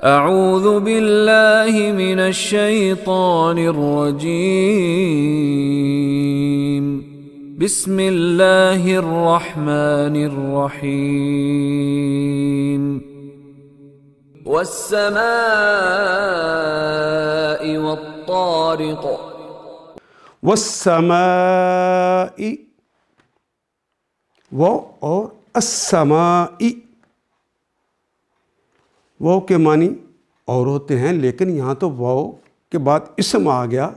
أعوذ بالله من الشيطان الرجيم بسم الله الرحمن الرحيم والسماء والطارق والسماء و السماء वह के मानी और होते हैं लेकिन यहाँ तो वाओ के बाद इसम आ गया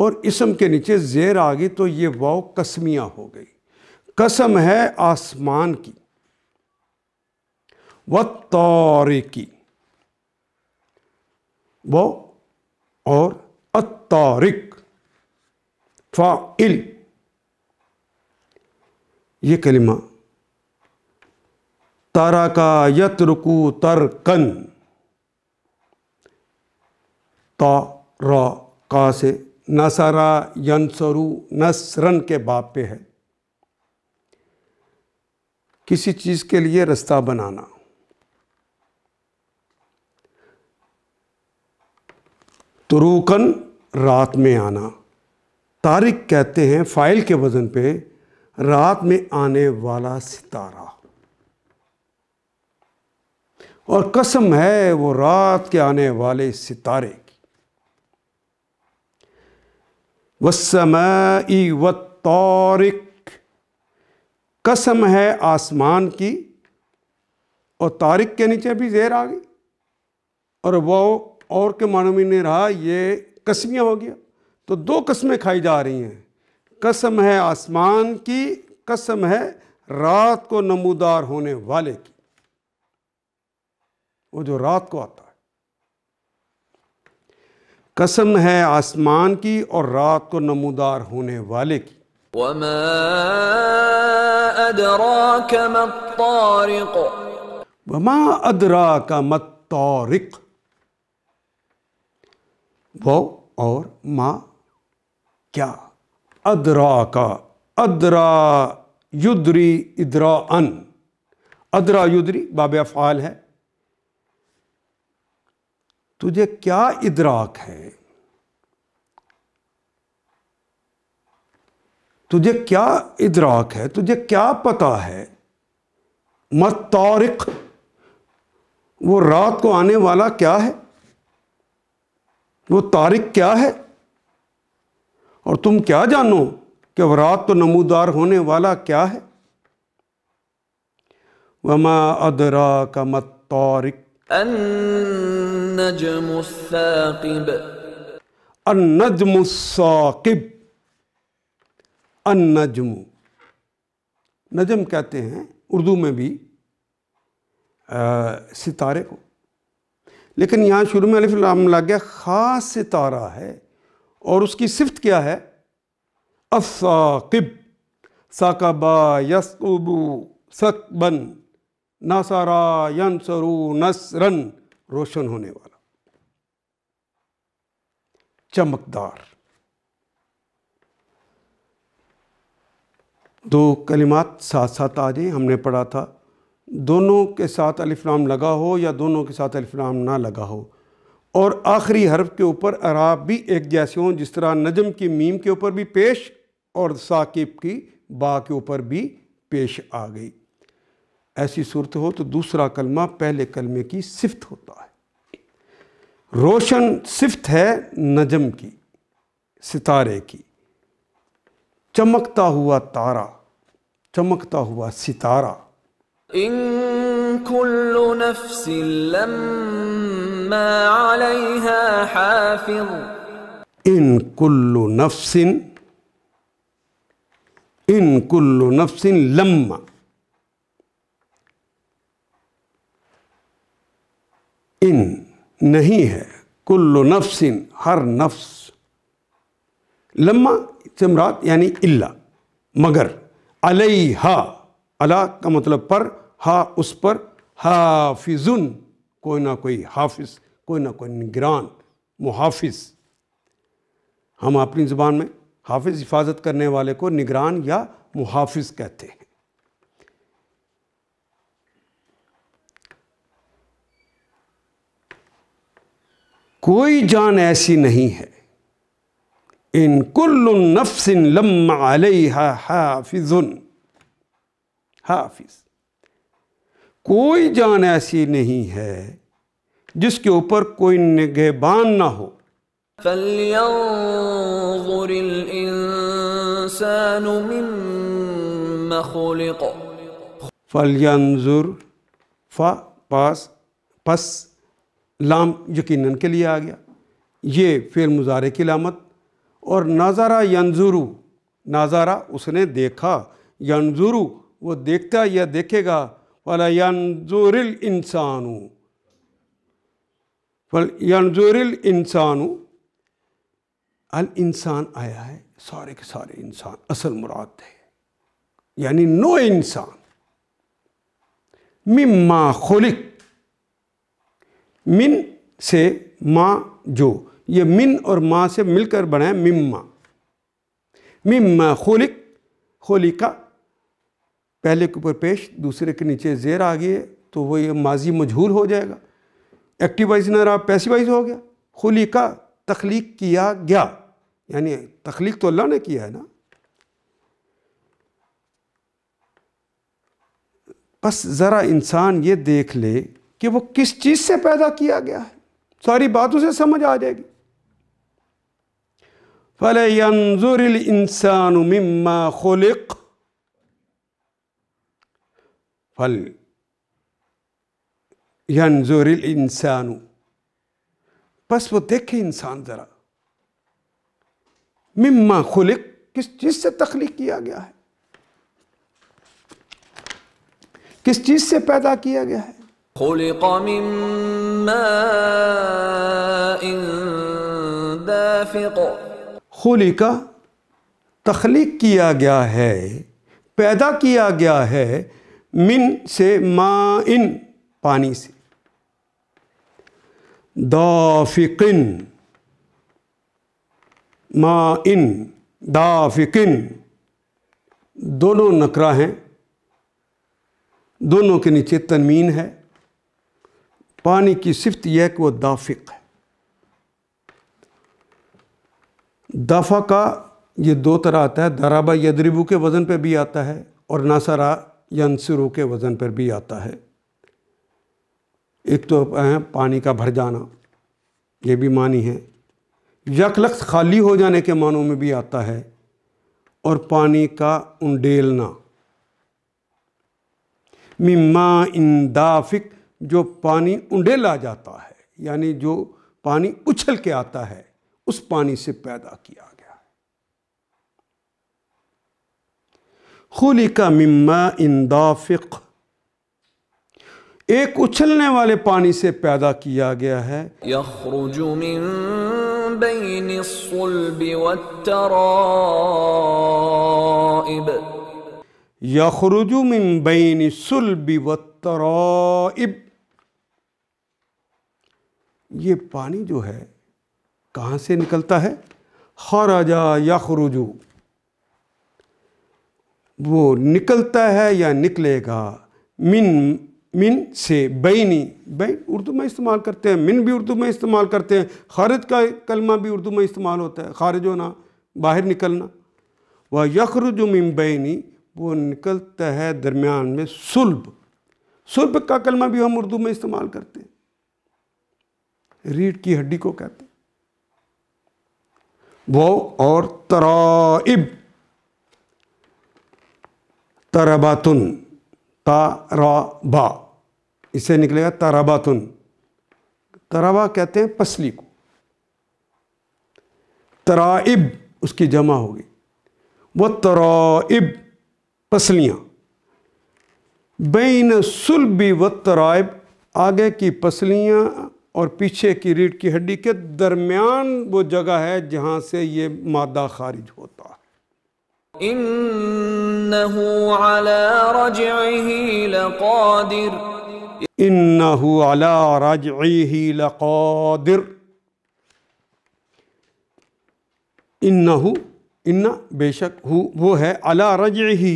और इसम के नीचे जेर आ गई तो ये वाओ कसमिया हो गई कसम है आसमान की व तौरे की वो और अतारिक फ़ाइल ये कलिमा तारा का यत रुकू तरकन तो रा का से नसरा यंसरु नसरन के बाप पे है किसी चीज़ के लिए रास्ता बनाना तुरुकन रात में आना तारिक कहते हैं फाइल के वज़न पे रात में आने वाला सितारा और कसम है वो रात के आने वाले सितारे की वसमय व तौरिक कसम है आसमान की और तारिक के नीचे भी जेर आ गई और वह और के मानों में नहीं रहा ये कसमियाँ हो गया तो दो कसमें खाई जा रही हैं कसम है आसमान की कसम है रात को नमूदार होने वाले की वो जो रात को आता है कसम है आसमान की और रात को नमूदार होने वाले की वमा अदरा का मत तौरिक वो और माँ क्या अदरा का अदरा युद्री इदरा अन अदरा युद्री बाब अफ़ाल है तुझे क्या इदराक है तुझे क्या इदराक है तुझे क्या पता है मत तारिक वो रात को आने वाला क्या है वो तारिक क्या है और तुम क्या जानो कि वह रात को नमूदार होने वाला क्या है वमा अदरा का मत तारिक अन्नजमुस्साकिब अन्नजमुस्साकिब अन्नजमु नजम कहते हैं उर्दू में भी आ, सितारे को लेकिन यहाँ शुरू में अलिफ लग गया ख़ास सितारा है और उसकी सिफ्त क्या है असाकिब साकबा यसबू सकबन नासारा यनसरू नसरन रोशन होने वाला चमकदार दो कलिमात साथ साथ आ जाएं हमने पढ़ा था दोनों के साथ अलिफ्लाम लगा हो या दोनों के साथ अलिफ्लाम ना लगा हो और आखिरी हर्फ के ऊपर अराब भी एक जैसे हों जिस तरह नजम की मीम के ऊपर भी पेश और साकिब की बा के ऊपर भी पेश आ गई ऐसी सूरत हो तो दूसरा कलमा पहले कलमे की सिफ्त होता है रोशन सिफ्त है नजम की सितारे की चमकता हुआ तारा चमकता हुआ सितारा इन कुल्लु नफ्सिन लम्मा अलैहा हाफिज इन कुल्लु नफ्सिन इन कुल्लु नफ्सिन लम्मा इन नहीं है कुल्ल नफ्सिन हर नफ्स लम्मा इस्मरात यानी इल्ला मगर अलई हा अला का मतलब पर हा उस पर हाफिजुन कोई ना कोई हाफिज कोई ना कोई निगरान मुहाफिज हम अपनी ज़ुबान में हाफिज हिफाजत करने वाले को निगरान या मुहाफिज कहते हैं कोई जान ऐसी नहीं है इन कुल्ल नफ्सिन लम्मा अलैहा हाफिजुन हाफिज कोई जान ऐसी नहीं है जिसके ऊपर कोई निगहबान ना हो फलियंजुर फा पास पस लाम यकीन के लिए आ गया ये फ़ेल मुजारे की लामत और नाजारा यंजुरु नाजारा उसने देखा यंजुरु वो देखता या देखेगा वाला यंजुरिल इंसानु फल यंजुरिल इंसानु अल इंसान आया है सारे के सारे इंसान असल मुराद है यानी नो इंसान मिम्मा खुलिक मिन से माँ जो ये मिन और माँ से मिलकर बनाए है मिम्मा मिम्मा खोलिक खोलिका पहले के ऊपर पेश दूसरे के नीचे जेर आ गए तो वो ये माजी मजहूल हो जाएगा एक्टिवाइज ना रहा पैसिवाइज हो गया का तख्लीक किया गया यानी तख्लीक तो अल्लाह ने किया है ना बस ज़रा इंसान ये देख ले कि वो किस चीज़ से पैदा किया गया है सारी बात उसे समझ आ जाएगी फले यंजुर इंसान मम्मा खुलिक फल यंजुर इंसान बस वो देखे इंसान ज़रा मिम्मा खुलिक किस चीज़ से तख्लीक किया गया है किस चीज़ से पैदा किया गया है خلق من ماء दाफिक खुलिका तख्लीक किया गया है पैदा किया गया है मिन से माइन पानी से दाफिकिन माइन दाफिकिन दोनों नकरा हैं दोनों के नीचे तनमीन है पानी की सिफत यह है कि वह दाफिक है दाफा का ये दो तरह आता है दराबा यदरिबू के वज़न पर भी आता है और नासरा यंसरू के वज़न पर भी आता है एक तो है पानी का भर जाना ये भी मानी है यक खाली हो जाने के मानों में भी आता है और पानी का उंडेलना मिम्मा इंदाफिक जो पानी उंडेला जाता है यानी जो पानी उछल के आता है उस पानी से पैदा किया गया है खुली का मिम्मा इंदाफिक एक उछलने वाले पानी से पैदा किया गया है यखरुजु मिन बैन सुलबि व तराइब ये पानी जो है कहाँ से निकलता है खराजा या खरूजू वो निकलता है या निकलेगा मिन मिन से बैनी बैन उर्दू में इस्तेमाल करते हैं मिन भी उर्दू में इस्तेमाल करते हैं खारिज का कलमा भी उर्दू में इस्तेमाल होता है खारिज होना बाहर निकलना वह यखरुजु मिन बैनी वो निकलता है दरमियान में सुल्ब सुल्ब का कलमा भी हम उर्दू में इस्तेमाल करते हैं रीढ़ की हड्डी को कहते वो और तराइब तरबातुन तराबा इसे निकलेगा तराबातुन तराबा कहते हैं पसली को तराइब उसकी जमा होगी वह तराइब पसलियां बेन सुलबी व तराइब आगे की पसलियां और पीछे की रीढ़ की हड्डी के दरमियान वो जगह है जहाँ से ये मादा खारिज होता है इन्ना बेशक हु वो है अला रज ही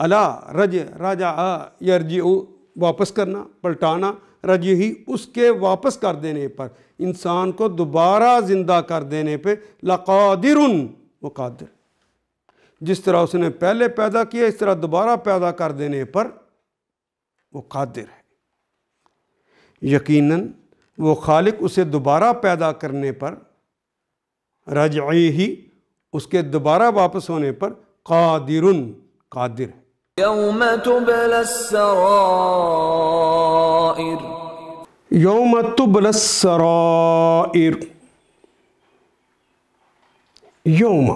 अला रज राजा अर्जी वापस करना पलटाना रजही उसके वापस कर देने पर इंसान को दोबारा ज़िंदा कर देने पर लकादिर मुकादर जिस तरह उसने पहले पैदा किया इस तरह दोबारा पैदा कर देने पर वो कादिर है यकीनन वो खालिक उसे दोबारा पैदा करने पर रज ही उसके दोबारा वापस होने पर कादिर कादिर है यौम तुबलसर यौम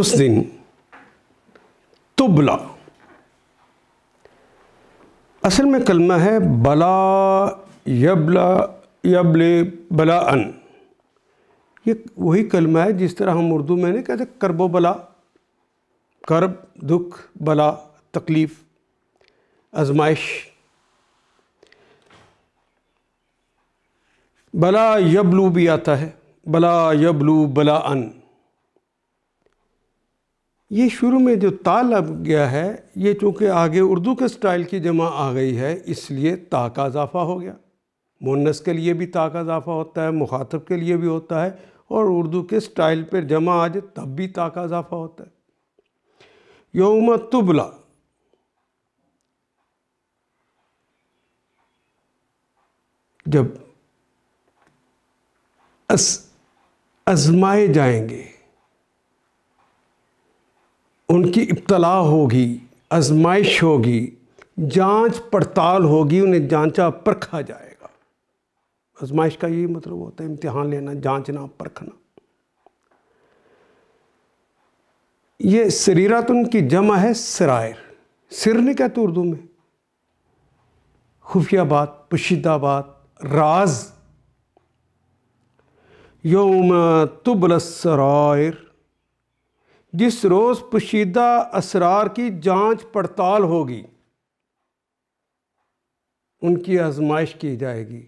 उस दिन तुबला असल में कलमा है बला यबला यबले बला अन ये वही कलमा है जिस तरह हम उर्दू में नहीं कहते करबो बला करब दुख बला तकलीफ़ आजमाइश बला यबलू भी आता है बला यबलू बला अन ये शुरू में जो ता लग गया है ये चूँकि आगे उर्दू के स्टाइल की जमा आ गई है इसलिए ता का इजाफ़ा हो गया मुन्नस के लिए भी ता का इजाफ़ा होता है मुखातब के लिए भी होता है और उर्दू के स्टाइल पर जमा आ जाए तब भी ता का इजाफ़ा होता है योम तुबला जब आजमाए जाएंगे उनकी इब्तला होगी आजमाइश होगी जांच पड़ताल होगी उन्हें जांचा परखा जाएगा आजमाइश का यही मतलब होता है इम्तिहान लेना जांचना परखना ये सरीरत उनकी जमा है सरायर सिर नहीं कहते उर्दू में खुफिया बात पुशीदा बात राज योम तुबलसरायर जिस रोज़ पुशीदा असरार की जांच पड़ताल होगी उनकी आजमाइश की जाएगी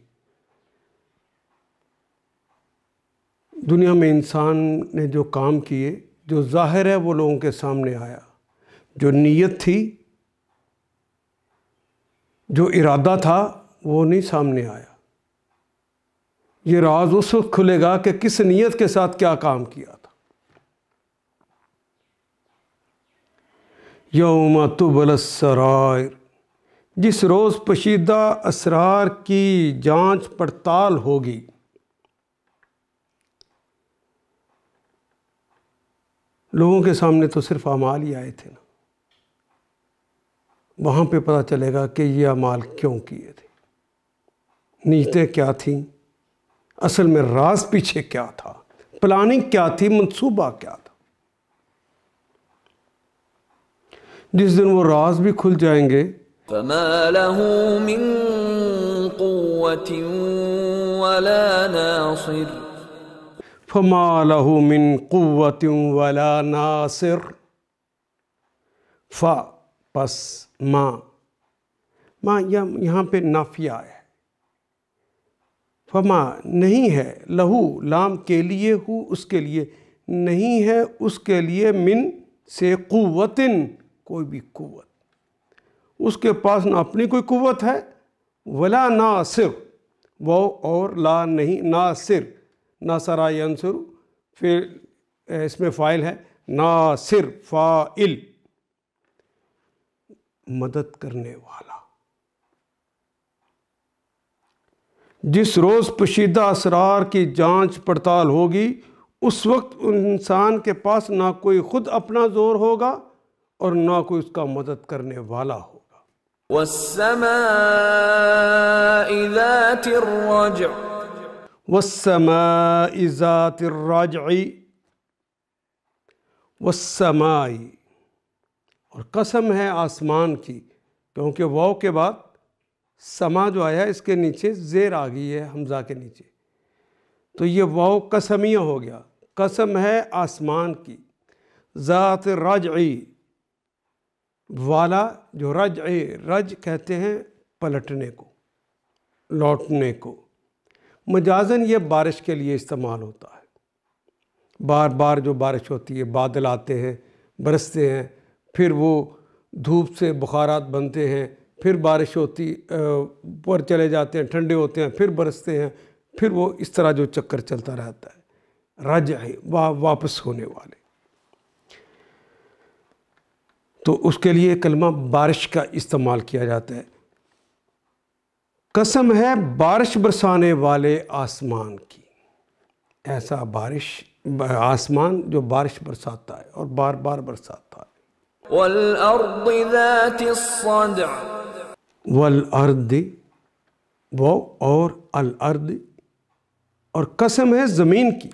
दुनिया में इंसान ने जो काम किए जो जाहिर है वो लोगों के सामने आया जो नीयत थी जो इरादा था वो नहीं सामने आया ये राज उस वक्त खुलेगा कि किस नीयत के साथ क्या काम किया था यौम तुबलसराय जिस रोज़ पशीदा असरार की जांच पड़ताल होगी लोगों के सामने तो सिर्फ अमाल ही आए थे ना वहां पे पता चलेगा कि ये अमाल क्यों किए थे नीतें क्या थीं असल में राज पीछे क्या था प्लानिंग क्या थी मंसूबा क्या था जिस दिन वो राज भी खुल जाएंगे फमा लहू मिन कुत वला नासिर फा पस माँ माँ यहाँ पे नाफिया है फमा नहीं है लहू लाम के लिए हु उसके लिए नहीं है उसके लिए मिन से क़वतिन कोई भी क़वत उसके पास ना अपनी कोई क़वत है वला नासिर वो और ला नहीं नासिर नासरा यंसर फिर इसमें फ़ाइल है नासिर फ़ाइल मदद करने वाला जिस रोज़ पोशीदा असरार की जांच पड़ताल होगी उस वक्त इंसान के पास ना कोई ख़ुद अपना ज़ोर होगा और ना कोई उसका मदद करने वाला होगा वसमाई वसमाई और कसम है आसमान की क्योंकि वाव के बाद समा जो आया इसके नीचे जेर आ गई है हमजा के नीचे तो ये वाओ कसमिया हो गया कसम है आसमान की ज़ात रज वाला जो रज रज कहते हैं पलटने को लौटने को मजाजन ये बारिश के लिए इस्तेमाल होता है बार बार जो बारिश होती है बादल आते हैं बरसते हैं फिर वो धूप से बुखारात बनते हैं फिर बारिश होती पर चले जाते हैं ठंडे होते हैं फिर बरसते हैं फिर वो इस तरह जो चक्कर चलता रहता है राज्य है वा, वापस होने वाले तो उसके लिए कलमा बारिश का इस्तेमाल किया जाता है कसम है बारिश बरसाने वाले आसमान की ऐसा बारिश आसमान जो बारिश बरसाता है और बार बार बरसाता है वल अर्द वो और अल अर्द और कसम है ज़मीन की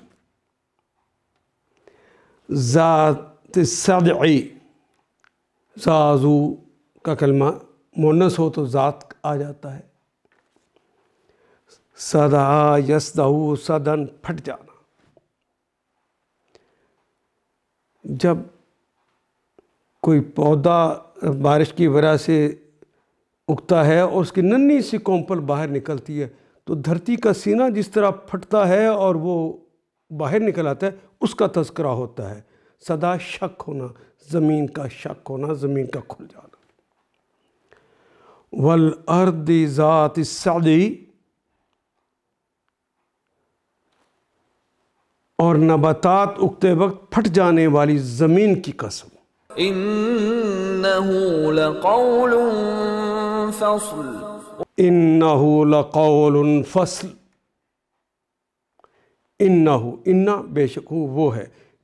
ज़ात जाजू का कलमा मोनस हो तो ज़ात आ जाता है सदा यसदाऊ सदन फट जाना जब कोई पौधा बारिश की वजह से उगता है और उसकी नन्ही सी कोंपल बाहर निकलती है तो धरती का सीना जिस तरह फटता है और वो बाहर निकल आता है उसका तस्करा होता है सदा शक होना ज़मीन का शक होना ज़मीन का खुल जाना वल अर्दी ज़ात सदी और नबातात उगते वक्त फट जाने वाली ज़मीन की कसम فصل إنه لقول فصل इन्ना हो बेशक हो वो है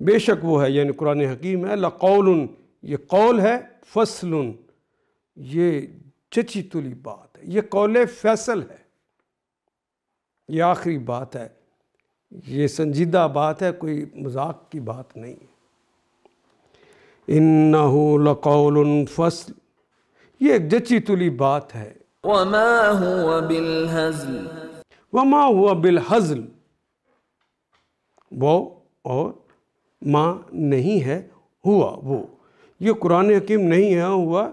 बेशक वो है यानी कुरान हकीम है लकौल ये कौल है फसल ये चची तुली बात है ये कौल फैसल है ये आखिरी बात है ये संजीदा बात है कोई मजाक की बात नहीं इन्ना हो लकौल फसल ये एक जची तुली बात है वमा हुआ बिलहजल वमा हुआ बिलहजल वो और माँ नहीं है हुआ वो ये कुरान हकीम नहीं है हुआ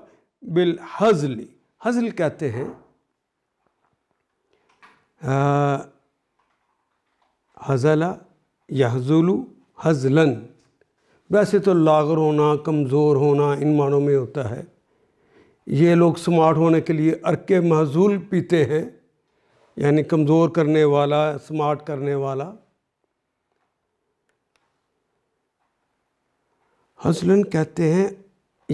बिलहजली हजल कहते हैं हजला या यहजुलू हजलन वैसे तो लागर होना कमज़ोर होना इन मानों में होता है ये लोग स्मार्ट होने के लिए अरके महजूल पीते हैं यानी कमज़ोर करने वाला स्मार्ट करने वाला हसलन कहते हैं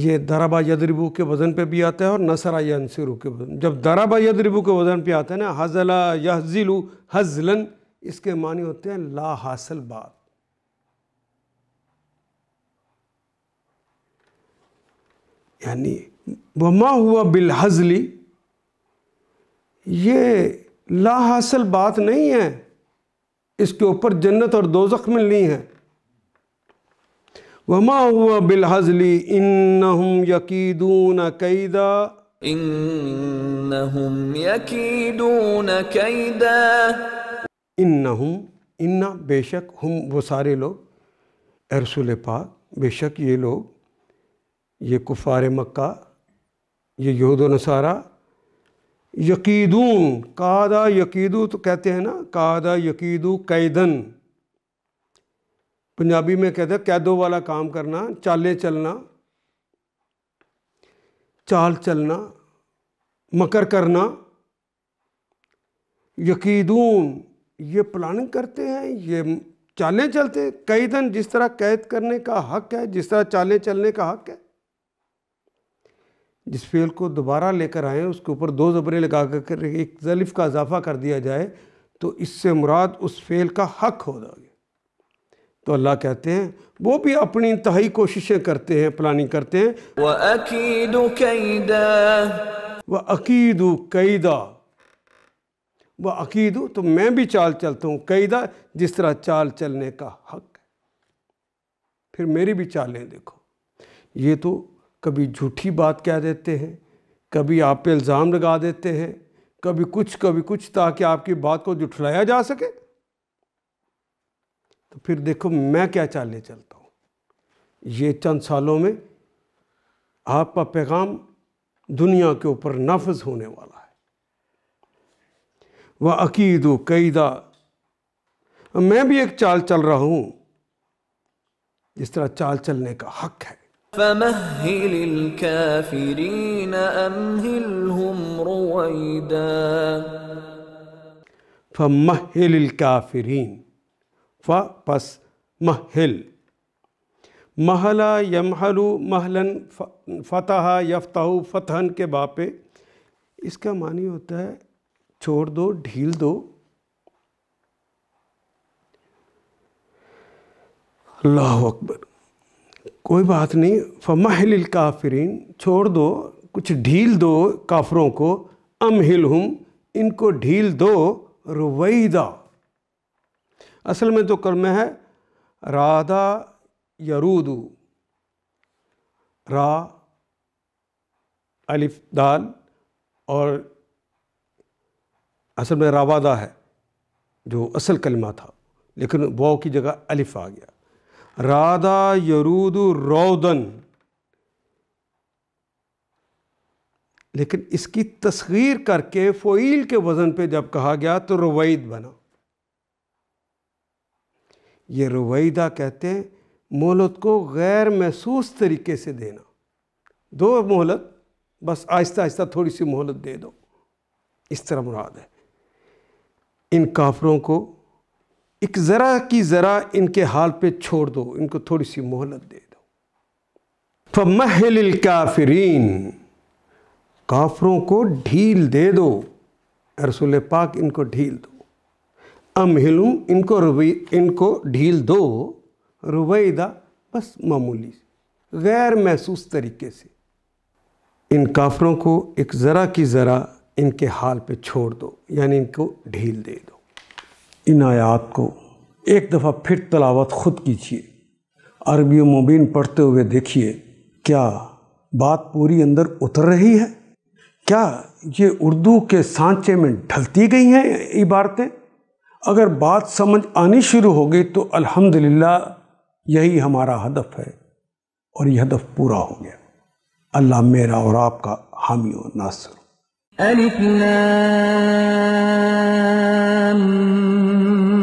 ये दराबा यदरबू के वज़न पे भी आता है और नसरा यंसरू के वज़न जब दराबा यदरबू के वज़न पे आता है ना हजला यहजिलू हजलन इसके मानी होते हैं ला हासिल बात यानी वमा हुआ बिल हजली ये ला हासिल बात नहीं है इसके ऊपर जन्नत और दो मिलनी है वमा हुआ बिलहजली इन्नहुम यकीदून कैदा इन्नहुम यकीदून कैदा इन्नहुम इन्ना बेशक हम वो सारे लोग रसूल पाक बेशक ये लोग ये कुफार मक्का ये यहूद नसारा यकीदून कादा यकीदू तो कहते हैं ना कादा यकीदू कैदन पंजाबी में कहते हैं कैदों वाला काम करना चाले चलना चाल चलना मकर करना यकीदून ये प्लानिंग करते हैं ये चालें चलते कैदन जिस तरह कैद करने का हक है जिस तरह चालें चलने का हक है जिस फेल को दोबारा लेकर आएँ उसके ऊपर दो ज़बरें लगा कर एक जलिफ का इजाफा कर दिया जाए तो इससे मुराद उस फेल का हक हो जाएगा तो अल्लाह कहते हैं वो भी अपनी इंतहाई कोशिशें करते हैं प्लानिंग करते हैं वह कैदा वह अकीदो कैदा वह अकीदो तो मैं भी चाल चलता हूँ कैदा जिस तरह चाल चलने का हक है फिर मेरी भी चालें देखो ये तो कभी झूठी बात कह देते हैं कभी आप पे इल्ज़ाम लगा देते हैं कभी कुछ कभी कुछ ताकि आपकी बात को जुठलाया जा सके तो फिर देखो मैं क्या चालने चलता हूँ ये चंद सालों में आपका पैगाम दुनिया के ऊपर नाफज होने वाला है वह अकीद कैदा मैं भी एक चाल चल रहा हूँ जिस तरह चाल चलने का हक है فمهل الكافرين أمهلهم رويدا فمهل الكافرين फ पस महल महला यमहलु महलन फतह यफ्ताहु फतहन के बापे इसका मानी होता है छोड़ दो ढील दो अल्लाह अकबर कोई बात नहीं फ़महल काफरीन छोड़ दो कुछ ढील दो काफरों को अम हिल हम इनको ढील दो रुवैदा असल में तो कर्म है राधा यरूदू रा अलिफ दाल और असल में रावादा है जो असल कलमा था लेकिन वो की जगह अलिफ आ गया राधा यरूद रौदन लेकिन इसकी तस्गीर करके फ़ोइल के वज़न पे जब कहा गया तो रवैद बना ये रवैदा कहते हैं मोहलत को गैर महसूस तरीके से देना दो मोहलत बस आहिस्ता आहिस्ता थोड़ी सी मोहलत दे दो इस तरह मुराद है इन काफरों को एक ज़रा की ज़रा इनके हाल पे छोड़ दो इनको थोड़ी सी मोहलत दे दो महल काफरीन काफरों को ढील दे दो रसुल पाक इनको ढील दो अमहिलू इनको रुबी इनको ढील दो रुबैदा बस मामूली गैर महसूस तरीके से इन काफरों को एक ज़रा की ज़रा इनके हाल पे छोड़ दो यानी इनको ढील दे दो इन आयात को एक दफ़ा फिर तलावत खुद कीजिए अरबी मुबीन पढ़ते हुए देखिए क्या बात पूरी अंदर उतर रही है क्या ये उर्दू के सांचे में ढलती गई हैं इबारतें अगर बात समझ आनी शुरू हो गई तो अल्हम्दुलिल्लाह यही हमारा हदफ है और यह हदफ पूरा हो गया अल्लाह मेरा और आपका हामी और नासर أم